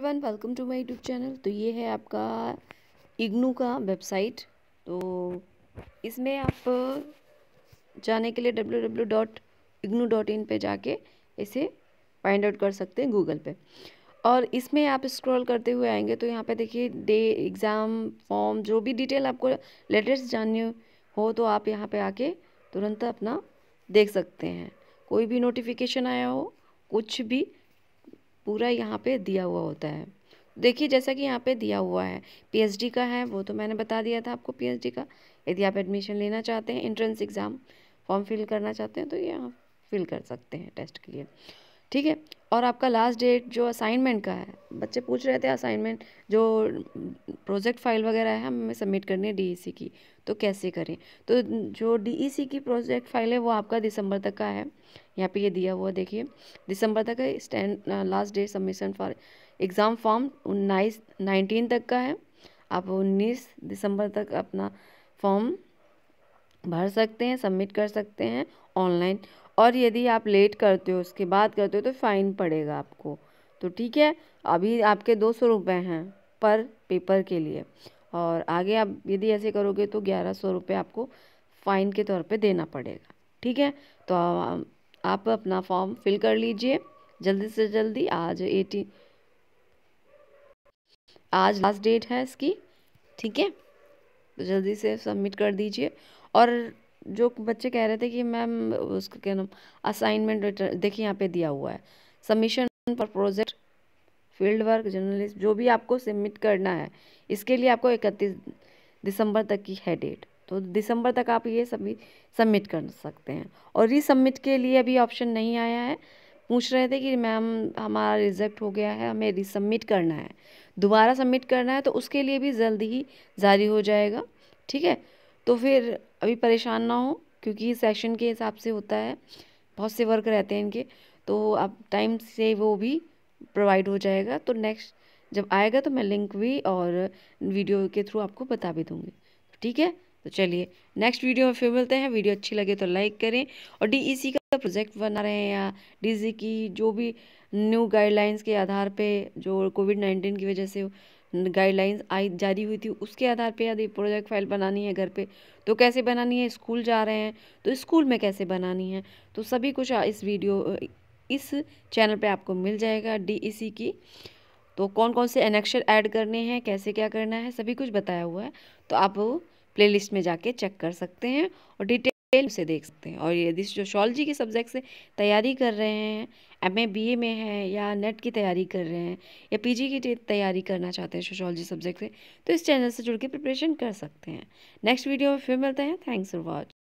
everyone welcome to my YouTube channel तो ये है आपका इग्नू का वेबसाइट तो इसमें आप जाने के लिए W W dot IGNOU dot in पर जाके इसे फाइंड आउट कर सकते हैं गूगल पे और इसमें आप स्क्रॉल करते हुए आएंगे तो यहाँ पे देखिए डे एग्ज़ाम फॉर्म जो भी डिटेल आपको लेटेस्ट जाननी हो तो आप यहाँ पे आके तुरंत अपना देख सकते हैं कोई भी नोटिफिकेशन आया हो कुछ भी पूरा यहाँ पे दिया हुआ होता है देखिए जैसा कि यहाँ पे दिया हुआ है पीएचडी का है वो तो मैंने बता दिया था आपको पीएचडी का यदि आप एडमिशन लेना चाहते हैं एंट्रेंस एग्ज़ाम फॉर्म फिल करना चाहते हैं तो ये आप फिल कर सकते हैं टेस्ट के लिए ठीक है और आपका लास्ट डेट जो असाइनमेंट का है बच्चे पूछ रहे थे असाइनमेंट जो प्रोजेक्ट फाइल वगैरह है हमें सबमिट करनी है डीईसी e की तो कैसे करें तो जो डीईसी e की प्रोजेक्ट फाइल है वो आपका दिसंबर तक का है यहाँ पे ये दिया हुआ देखिए दिसंबर तक का stand last date submission for exam form उन्नीस नाइनटीन तक का है आप उन्नीस दिसंबर तक अपना फॉर्म भर सकते हैं सबमिट कर सकते हैं ऑनलाइन और यदि आप लेट करते हो उसके बाद करते हो तो फ़ाइन पड़ेगा आपको तो ठीक है अभी आपके दो सौ रुपये हैं पर पेपर के लिए और आगे आप यदि ऐसे करोगे तो ग्यारह सौ रुपये आपको फ़ाइन के तौर पे देना पड़ेगा ठीक है तो आप अपना फॉर्म फिल कर लीजिए जल्दी से जल्दी आज एटी आज लास्ट डेट है इसकी ठीक है तो जल्दी से सबमिट कर दीजिए और जो बच्चे कह रहे थे कि मैम उसका क्या नाम असाइनमेंट रिटर्न देखिए यहाँ पे दिया हुआ है सबमिशन पर प्रोजेक्ट फील्ड वर्क जर्नलिस्ट जो भी आपको सबमिट करना है इसके लिए आपको इकतीस दिसंबर तक की है डेट तो दिसंबर तक आप ये सभी सबमिट कर सकते हैं और रिसबमिट के लिए अभी ऑप्शन नहीं आया है पूछ रहे थे कि मैम हमारा रिजेक्ट हो गया है हमें रिसबमिट करना है दोबारा सबमिट करना है तो उसके लिए भी जल्दी ही जारी हो जाएगा ठीक है तो फिर अभी परेशान ना हो क्योंकि सेक्शन के हिसाब से होता है बहुत से वर्क रहते हैं इनके तो आप टाइम से वो भी प्रोवाइड हो जाएगा तो नेक्स्ट जब आएगा तो मैं लिंक भी और वीडियो के थ्रू आपको बता भी दूँगी ठीक है तो चलिए नेक्स्ट वीडियो में फिर मिलते हैं वीडियो अच्छी लगे तो लाइक करें और डी e का प्रोजेक्ट बना रहे हैं या डी e की जो भी न्यू गाइडलाइंस के आधार पे जो कोविड नाइन्टीन की वजह से गाइडलाइंस आई जारी हुई थी उसके आधार पे यदि प्रोजेक्ट फाइल बनानी है घर पे तो कैसे बनानी है स्कूल जा रहे हैं तो स्कूल में कैसे बनानी है तो सभी कुछ इस वीडियो इस चैनल पे आपको मिल जाएगा डीईसी e की तो कौन कौन से एनेक्शर ऐड करने हैं कैसे क्या करना है सभी कुछ बताया हुआ है तो आप प्ले में जाके चेक कर सकते हैं और डिटेल डिटेल से देख सकते हैं और यदि सोशोलॉजी के सब्जेक्ट से तैयारी कर रहे हैं एम ए बी ए में है या नेट की तैयारी कर रहे हैं या पी जी की तैयारी करना चाहते हैं सोशोलॉजी सब्जेक्ट से तो इस चैनल से जुड़ के प्रिपरेशन कर सकते हैं नेक्स्ट वीडियो में फिर मिलते हैं थैंक्स फॉर वॉच